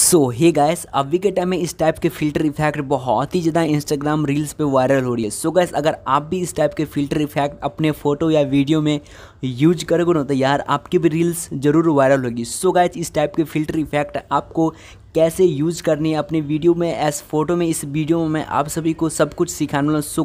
सो hey guys अभी के time में इस टाइप के फिल्टर इफेक्ट बहुत ही ज़्यादा इंस्टाग्राम रील्स पे वायरल हो रही है सो so गाइस अगर आप भी इस टाइप के फिल्टर इफेक्ट अपने फोटो या वीडियो में यूज करोगे ना तो यार आपकी भी रील्स जरूर वायरल होगी सो गाइस इस टाइप के फिल्टर इफेक्ट आपको कैसे यूज करनी है अपने वीडियो में एस फोटो में इस वीडियो में मैं आप सभी को सब कुछ सिखाने वाला हूँ सो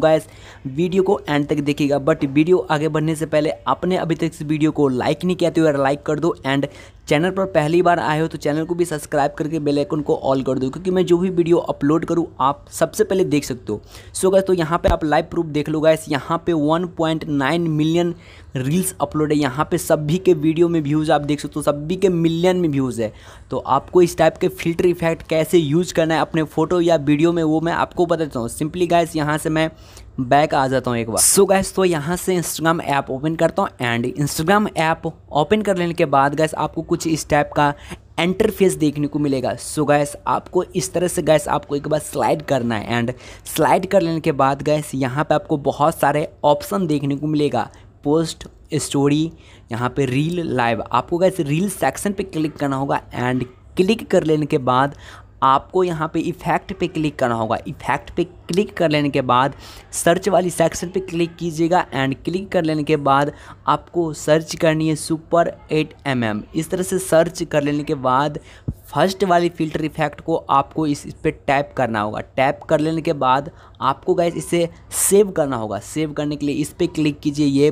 वीडियो को एंड तक देखिएगा बट वीडियो आगे बढ़ने से पहले आपने अभी तक इस वीडियो को लाइक नहीं किया तो यार लाइक कर दो एंड चैनल पर पहली बार आए हो तो चैनल को भी सब्सक्राइब करके बेल आइकन को ऑल कर दो क्योंकि मैं जो भी वीडियो अपलोड करूँ आप सबसे पहले देख सकते हो सो गैस तो यहाँ पे आप लाइव प्रूफ देख लो गैस यहाँ पे 1.9 मिलियन रील्स अपलोड है यहाँ पे सभी के वीडियो में व्यूज़ आप देख सकते हो सभी के मिलियन में व्यूज़ है तो आपको इस टाइप के फील्ड फ़िल्टर इफेक्ट कैसे यूज करना है अपने फोटो या वीडियो में वो मैं आपको बताता हूँ सिंपली गाइस यहाँ से मैं बैक आ जाता हूँ एक बार सो so गैस तो यहाँ से इंस्टाग्राम ऐप ओपन करता हूँ एंड इंस्टाग्राम ऐप ओपन कर लेने के बाद गैस आपको कुछ इस टाइप का इंटरफेस देखने को मिलेगा सो so गैस आपको इस तरह से गैस आपको एक बार स्लाइड करना है एंड स्लाइड कर लेने के बाद गैस यहाँ पे आपको बहुत सारे ऑप्शन देखने को मिलेगा पोस्ट स्टोरी यहाँ पे रील लाइव आपको गैस रील सेक्शन पे क्लिक करना होगा एंड क्लिक कर लेने के बाद आपको यहाँ पे इफ़ेक्ट पे क्लिक करना होगा इफ़ेक्ट पे क्लिक कर लेने के बाद सर्च वाली सेक्शन पे क्लिक कीजिएगा एंड क्लिक कर लेने के बाद आपको सर्च करनी है सुपर 8 एम mm. इस तरह से सर्च कर लेने के बाद फर्स्ट वाली फ़िल्टर इफेक्ट को आपको इस पे पर टैप करना होगा टैप कर लेने के बाद आपको गैस इसे सेव करना होगा सेव करने के लिए इस पर क्लिक कीजिए ये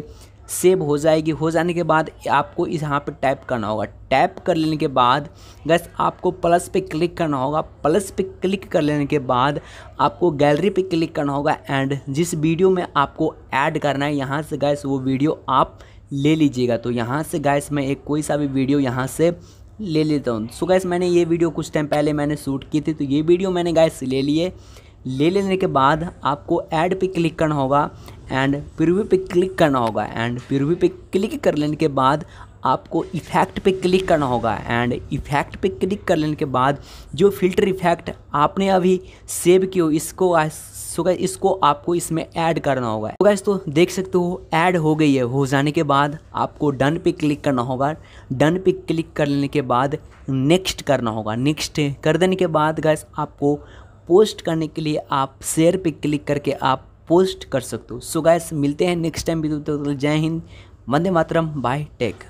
सेव हो जाएगी हो जाने के बाद आपको इस यहाँ पे टैप करना होगा टैप कर लेने के बाद गैस आपको प्लस पे क्लिक करना होगा प्लस पे क्लिक कर लेने के बाद आपको गैलरी पे क्लिक करना होगा एंड जिस वीडियो में आपको ऐड करना है यहाँ से गैस वो वीडियो आप ले लीजिएगा तो यहाँ से गैस मैं एक कोई सा भी वीडियो यहाँ से ले लेता हूँ सो गैस मैंने ये वीडियो कुछ टाइम पहले मैंने शूट की थी तो ये वीडियो मैंने गैस ले लिए ले लेने के बाद आपको ऐड पे क्लिक करना होगा एंड प्रिव्यू पे क्लिक करना होगा एंड प्रिव्यू पे क्लिक कर लेने के बाद आपको इफ़ेक्ट पे क्लिक करना होगा एंड इफ़ेक्ट पे क्लिक कर लेने के बाद जो फिल्टर इफ़ेक्ट आपने अभी सेव किया हो इसको सो गैस इसको आपको इसमें ऐड करना होगा तो गैस तो देख सकते हो ऐड हो गई है हो जाने के बाद आपको डन पे क्लिक करना होगा डन पे क्लिक कर लेने के बाद नेक्स्ट करना होगा नेक्स्ट कर देने के बाद गैस आपको पोस्ट करने के लिए आप शेयर पे क्लिक करके आप पोस्ट कर सकते हो सो गाइस मिलते हैं नेक्स्ट टाइम भी जय हिंद वंदे मातरम बाय टेक